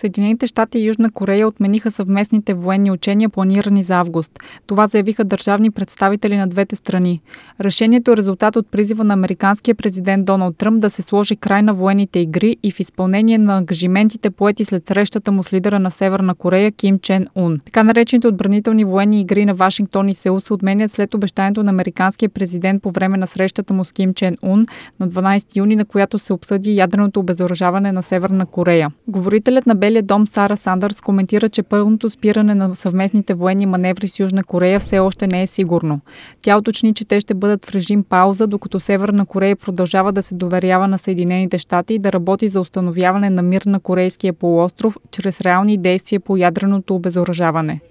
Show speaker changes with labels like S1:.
S1: Съединените щати и Южна Корея отмениха съвместните военни учения, планирани за август. Това заявиха държавни представители на двете страни. Решението е резултат от призива на американския президент Доналд Тръмп да се сложи край на военните игри и в изпълнение на ангажиментите поети след срещата му с лидера на Северна Корея Ким Чен Ун. Така наречените отбранителни военни игри на Вашингтон и Сеул се отменят след обещанието на американския президент по време на срещата му с Ким Чен Ун на 12 юни, на която се обсъди ядреното обезоръжаване на Северна Корея. Говорителят на Бели Белия дом Сара Сандърс коментира, че пълното спиране на съвместните военни маневри с Южна Корея все още не е сигурно. Тя уточни, че те ще бъдат в режим пауза, докато Северна Корея продължава да се доверява на Съединените щати и да работи за установяване на мир на Корейския полуостров чрез реални действия по ядреното обезоръжаване.